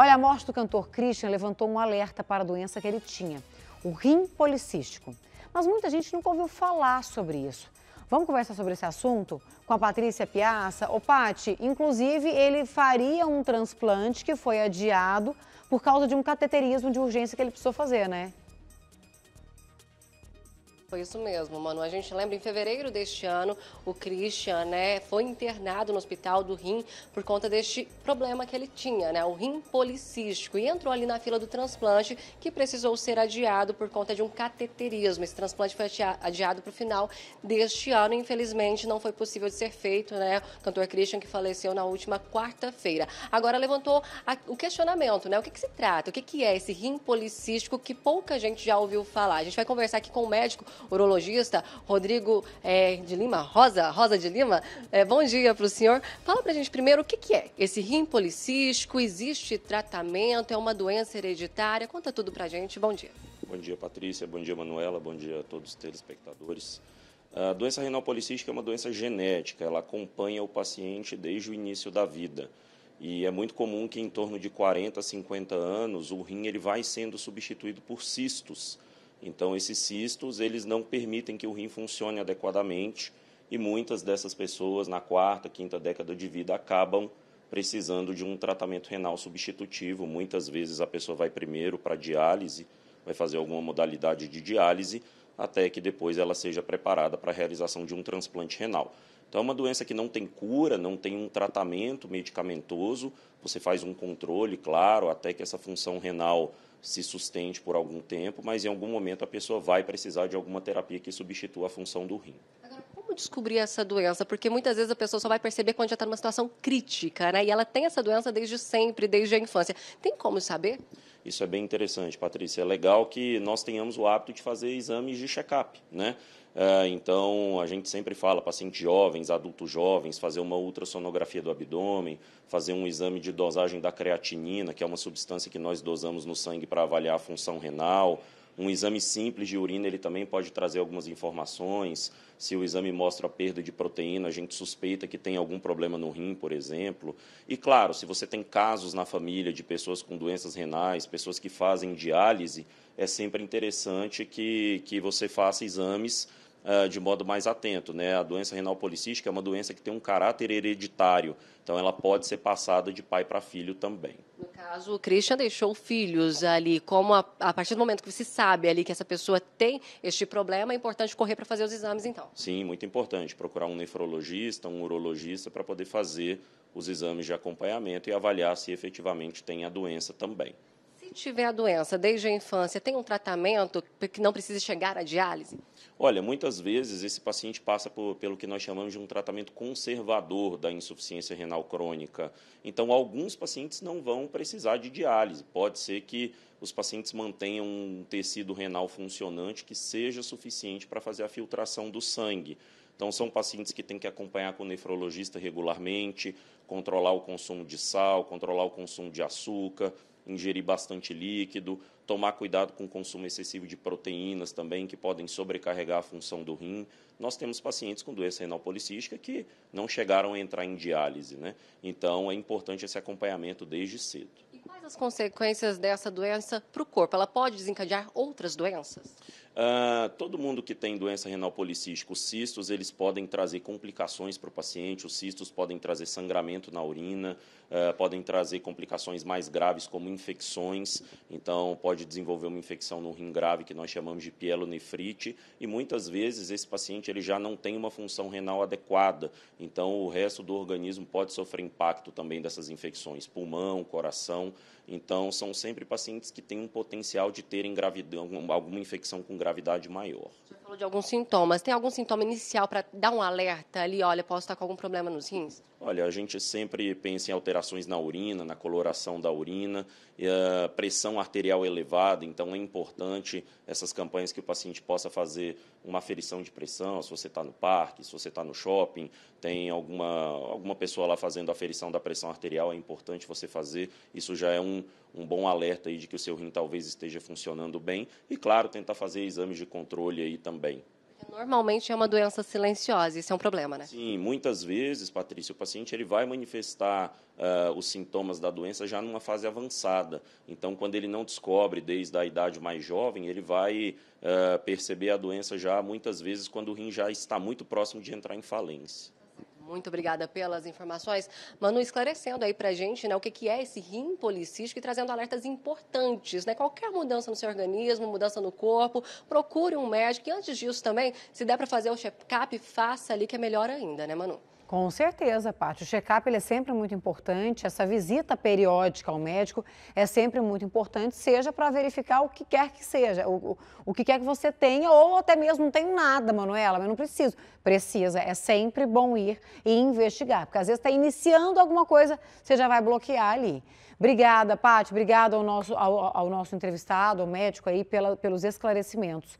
Olha, a morte do cantor Christian levantou um alerta para a doença que ele tinha, o rim policístico. Mas muita gente nunca ouviu falar sobre isso. Vamos conversar sobre esse assunto com a Patrícia Piazza. Ô, Pati, inclusive ele faria um transplante que foi adiado por causa de um cateterismo de urgência que ele precisou fazer, né? Foi isso mesmo, Manu. A gente lembra, em fevereiro deste ano, o Christian né, foi internado no hospital do rim por conta deste problema que ele tinha, né, o rim policístico, e entrou ali na fila do transplante, que precisou ser adiado por conta de um cateterismo. Esse transplante foi adiado para o final deste ano, e infelizmente não foi possível de ser feito, né, o cantor Christian que faleceu na última quarta-feira. Agora levantou a, o questionamento, né, o que, que se trata, o que, que é esse rim policístico que pouca gente já ouviu falar. A gente vai conversar aqui com o médico urologista Rodrigo é, de Lima, Rosa, Rosa de Lima. É, bom dia para o senhor. Fala para a gente primeiro o que, que é esse rim policístico, existe tratamento, é uma doença hereditária? Conta tudo para a gente. Bom dia. Bom dia, Patrícia. Bom dia, Manuela. Bom dia a todos os telespectadores. A doença renal policística é uma doença genética, ela acompanha o paciente desde o início da vida. E é muito comum que em torno de 40 a 50 anos o rim ele vai sendo substituído por cistos. Então, esses cistos, eles não permitem que o rim funcione adequadamente e muitas dessas pessoas, na quarta, quinta década de vida, acabam precisando de um tratamento renal substitutivo. Muitas vezes a pessoa vai primeiro para diálise, vai fazer alguma modalidade de diálise, até que depois ela seja preparada para a realização de um transplante renal. Então, é uma doença que não tem cura, não tem um tratamento medicamentoso, você faz um controle, claro, até que essa função renal se sustente por algum tempo, mas em algum momento a pessoa vai precisar de alguma terapia que substitua a função do rim. como descobrir essa doença? Porque muitas vezes a pessoa só vai perceber quando já está numa situação crítica, né? E ela tem essa doença desde sempre, desde a infância. Tem como saber? Isso é bem interessante, Patrícia. É legal que nós tenhamos o hábito de fazer exames de check-up, né? É, então, a gente sempre fala, pacientes jovens, adultos jovens, fazer uma ultrassonografia do abdômen, fazer um exame de dosagem da creatinina, que é uma substância que nós dosamos no sangue para avaliar a função renal. Um exame simples de urina, ele também pode trazer algumas informações. Se o exame mostra perda de proteína, a gente suspeita que tem algum problema no rim, por exemplo. E claro, se você tem casos na família de pessoas com doenças renais, pessoas que fazem diálise, é sempre interessante que, que você faça exames ah, de modo mais atento. Né? A doença renal policística é uma doença que tem um caráter hereditário, então ela pode ser passada de pai para filho também. No caso, o Christian deixou filhos ali. Como a, a, partir do momento que você sabe ali que essa pessoa tem este problema, é importante correr para fazer os exames, então? Sim, muito importante. Procurar um nefrologista, um urologista, para poder fazer os exames de acompanhamento e avaliar se efetivamente tem a doença também. Se tiver a doença desde a infância tem um tratamento que não precisa chegar à diálise? Olha, muitas vezes esse paciente passa por, pelo que nós chamamos de um tratamento conservador da insuficiência renal crônica. Então, alguns pacientes não vão precisar de diálise. Pode ser que os pacientes mantenham um tecido renal funcionante que seja suficiente para fazer a filtração do sangue. Então, são pacientes que têm que acompanhar com o nefrologista regularmente, controlar o consumo de sal, controlar o consumo de açúcar, ingerir bastante líquido, tomar cuidado com o consumo excessivo de proteínas também, que podem sobrecarregar a função do rim. Nós temos pacientes com doença renal policística que não chegaram a entrar em diálise, né? Então é importante esse acompanhamento desde cedo. E quais as consequências dessa doença para o corpo? Ela pode desencadear outras doenças? Uh, todo mundo que tem doença renal policística, os cistos, eles podem trazer complicações para o paciente, os cistos podem trazer sangramento na urina, uh, podem trazer complicações mais graves como infecções, então pode desenvolver uma infecção no rim grave que nós chamamos de pielonefrite, e muitas vezes esse paciente ele já não tem uma função renal adequada, então o resto do organismo pode sofrer impacto também dessas infecções, pulmão, coração, então são sempre pacientes que têm um potencial de terem gravidão, alguma infecção com gravidez gravidade maior. Você falou de alguns sintomas. Tem algum sintoma inicial para dar um alerta ali, olha, posso estar com algum problema nos rins? Olha, a gente sempre pensa em alterações na urina, na coloração da urina, eh, pressão arterial elevada, então é importante essas campanhas que o paciente possa fazer uma aferição de pressão, se você está no parque, se você está no shopping, tem alguma, alguma pessoa lá fazendo aferição da pressão arterial, é importante você fazer, isso já é um, um bom alerta aí de que o seu rim talvez esteja funcionando bem, e claro, tentar fazer exames de controle aí também. Normalmente é uma doença silenciosa, isso é um problema, né? Sim, muitas vezes, Patrícia, o paciente ele vai manifestar uh, os sintomas da doença já numa fase avançada. Então, quando ele não descobre desde a idade mais jovem, ele vai uh, perceber a doença já muitas vezes quando o rim já está muito próximo de entrar em falência. Muito obrigada pelas informações. Manu, esclarecendo aí para a gente né, o que, que é esse rim policístico e trazendo alertas importantes. Né? Qualquer mudança no seu organismo, mudança no corpo, procure um médico. E antes disso também, se der para fazer o check-up, faça ali, que é melhor ainda, né, Manu? Com certeza, Paty. O check-up é sempre muito importante, essa visita periódica ao médico é sempre muito importante, seja para verificar o que quer que seja, o, o, que quer que você tenha, ou até mesmo não tenho nada, Manuela, mas não preciso. Precisa, é sempre bom ir e investigar, porque às vezes está iniciando alguma coisa, você já vai bloquear ali. Obrigada, Paty, obrigada ao nosso, ao, ao nosso entrevistado, ao médico aí, pela, pelos esclarecimentos.